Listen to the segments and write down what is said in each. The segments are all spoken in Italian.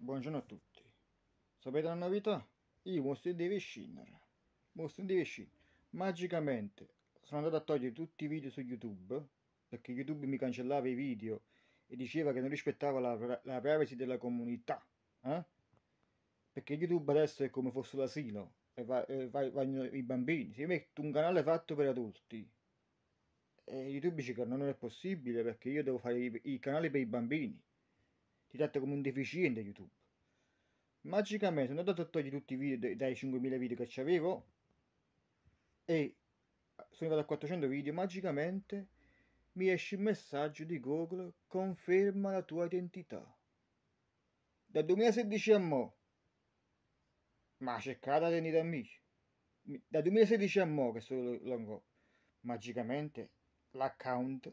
Buongiorno a tutti. Sapete la novità? I mostri di scindere. Mostri devi scindere. Magicamente sono andato a togliere tutti i video su YouTube perché YouTube mi cancellava i video e diceva che non rispettava la, la privacy della comunità. Eh? Perché YouTube adesso è come fosse l'asilo e vanno i bambini. Se io metto un canale fatto per adulti e eh, YouTube dice che non è possibile perché io devo fare i, i canali per i bambini ti tratta come un deficiente YouTube. Magicamente sono andato a togliere tutti i video dai 5.000 video che avevo e ah, sono arrivato a 400 video, magicamente mi esce il messaggio di Google conferma la tua identità. Dal 2016 a mo', ma cercata tenete amici. Da 2016 a mo' che sono longo, magicamente l'account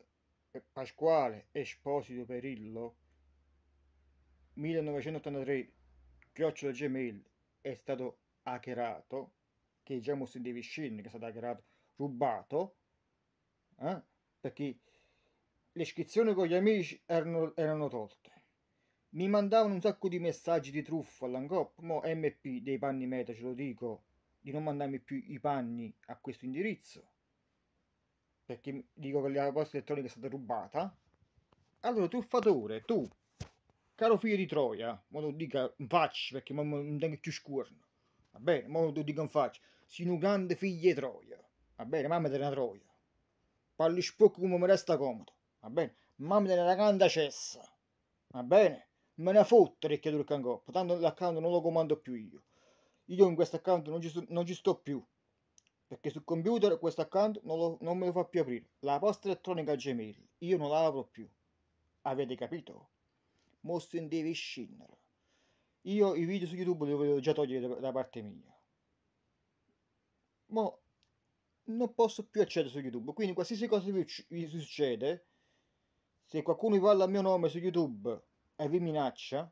eh, Pasquale Esposito Perillo 1983 chiocciola gmail è stato hackerato che già mostri deve scendere che è stato hackerato rubato eh? perché le iscrizioni con gli amici erano, erano tolte mi mandavano un sacco di messaggi di truffa all'Angop, mo MP dei panni meta ce lo dico, di non mandarmi più i panni a questo indirizzo, perché dico che la posta elettronica è stata rubata. Allora, truffatore, tu Caro figlio di Troia, ma lo dica in faccia perché non tengo più scorno. Va bene, ma lo dica in faccia. Sei un grande figlio di Troia. Va bene, mamma te una Troia. Parli spocco come mi resta comodo. Va bene, mamma te una grande cessa. Va bene, me ne fottere che del il tanto l'account non lo comando più io. Io in questo account non ci, sto, non ci sto più. Perché sul computer questo account non, lo, non me lo fa più aprire. La posta elettronica Gmail, io non la apro più. Avete capito? Mostin devi scendere. Io i video su YouTube li volevo già togliere da, da parte mia. Ma non posso più accedere su YouTube, quindi qualsiasi cosa vi, vi succede, se qualcuno parla il mio nome su YouTube e vi minaccia,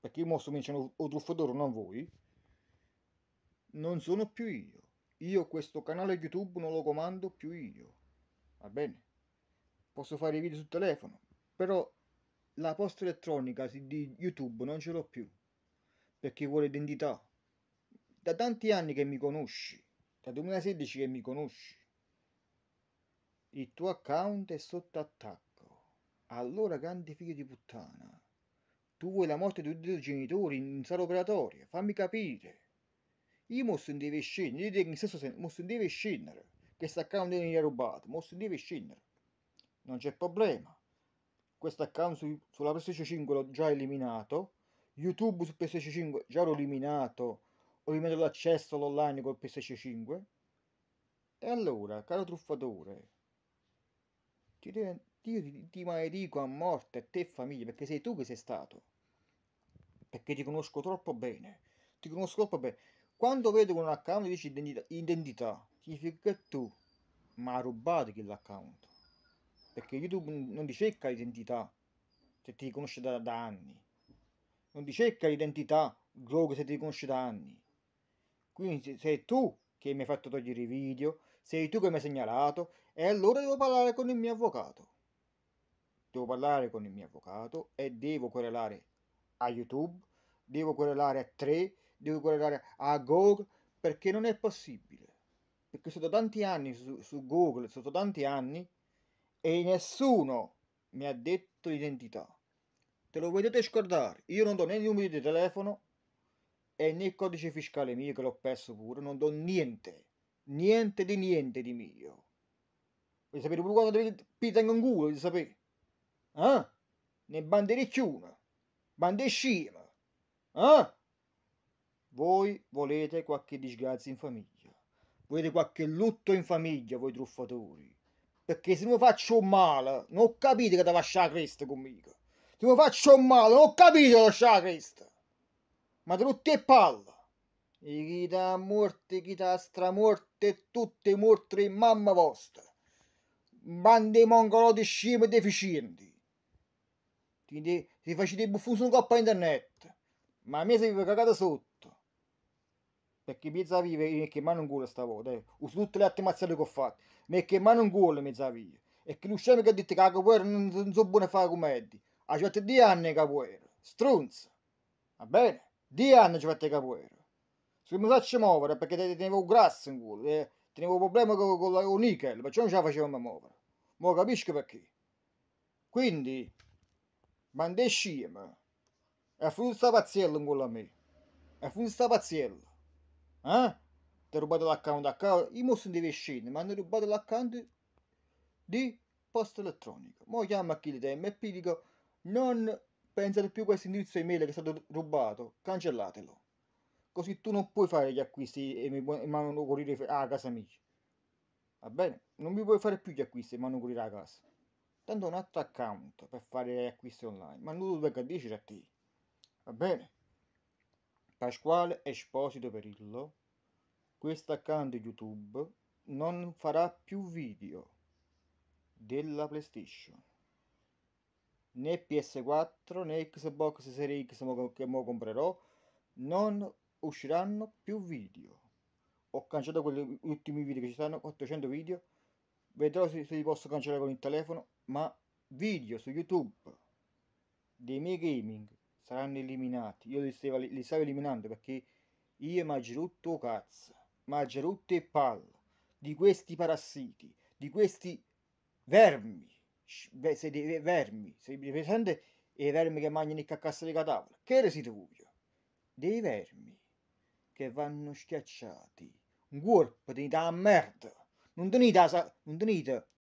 perché io mo sto vincendo o oh, truffatore, non voi, non sono più io. Io questo canale YouTube non lo comando più io. Va bene? Posso fare i video sul telefono, però la posta elettronica di YouTube non ce l'ho più perché vuole identità. Da tanti anni che mi conosci, da 2016 che mi conosci, il tuo account è sotto attacco. Allora, grande figlio di puttana, tu vuoi la morte di tutti i tuoi genitori in sala operatoria, fammi capire. Io mo se deve scendere, io dico in stesso senso, mo non deve scendere, questo account mi ha rubato, mo se deve scendere. Non c'è problema questo account su, sulla PlayStation 5 l'ho già eliminato, YouTube su PlayStation 5 già l'ho eliminato, ho eliminato l'accesso all'online col PlayStation 5. E allora, caro truffatore, ti, io ti, ti maledico a morte a te famiglia perché sei tu che sei stato. Perché ti conosco troppo bene. Ti conosco troppo bene. Quando vedo con un account dici identità, identità significa che tu mi ha rubato quell'account perché YouTube non ti cerca l'identità se ti riconosce da, da anni, non ti cerca l'identità Grog se ti riconosce da anni. Quindi sei tu che mi hai fatto togliere i video, sei tu che mi hai segnalato e allora devo parlare con il mio avvocato. Devo parlare con il mio avvocato e devo correlare a YouTube, devo correlare a 3, devo correlare a Google perché non è possibile. Perché sono tanti anni su, su Google, sono tanti anni e nessuno mi ha detto l'identità. Te lo potete scordare, io non do né il numero di telefono e né il codice fiscale mio che l'ho perso pure, non do niente, niente di niente di mio. Vuoi sapere pure cosa dovete pitare in culo, di sapere? Ah? Ne banderecciuna, bandescima, ah? Voi volete qualche disgrazia in famiglia, volete qualche lutto in famiglia, voi truffatori. Perché se mi faccio male, non capite che devo lasciare Cristo conmigo. Se mi faccio male, non capite che lasciare Cristo. Ma tutti e palle. E chi da morte, chi da stramorte, tutte morte in mamma vostra. Bande mongolo di scime deficienti. Quindi se facete buffuso un coppa internet. Ma a me si vi cagate sotto. Perché mi zavive che mano un gol sta volta. Eh. Su tutte le attimazioni che ho fatto. Ma che mano un gol mi zavive. E che Luciano che ha detto che la capoeira non so buona fare come è, Ha fatto di anni capoeira. Strunz. Va bene? Di anni ci ha fatto fate capoeira. Se mi faccio muovere perché tenevo grasso in culo. Eh. Tenevo problemi con, con, con, con Nickel. Perciò non ce la facevo facevamo muovere. Mo capisco perché. Quindi, mandai scema. E fu sta pazziello in quello a me. E fu sta pazziello. Eh? Ti ho rubato l'account a casa, Io mo sono di vicino, mi hanno rubato l'account di posta elettronica. Mo chiamo a chi di teme e dico non pensate più a questo indirizzo email che è stato rubato, cancellatelo. Così tu non puoi fare gli acquisti e mi mandano correre a casa amici. Va bene? Non mi puoi fare più gli acquisti e mi mandano correre a casa. Tanto un altro account per fare gli acquisti online, ma non lo a devo a te. Va bene? Pasquale Esposito Perillo, questo account YouTube non farà più video della PlayStation, né PS4 né Xbox Series X che mo comprerò, non usciranno più video. Ho cancellato quegli ultimi video che ci stanno, 800 video, vedrò se, se li posso cancellare con il telefono, ma video su YouTube dei miei gaming saranno eliminati. Io li stavo, li stavo eliminando perché io mangio tutto cazzo, mangio gerutto e palla di questi parassiti, di questi vermi. Beh, siete vermi, siete presente i vermi che mangiano il caccasso di cadavere, Che ne siete Dei vermi che vanno schiacciati. Un corpo tenete a merda. Non tenete, non tenete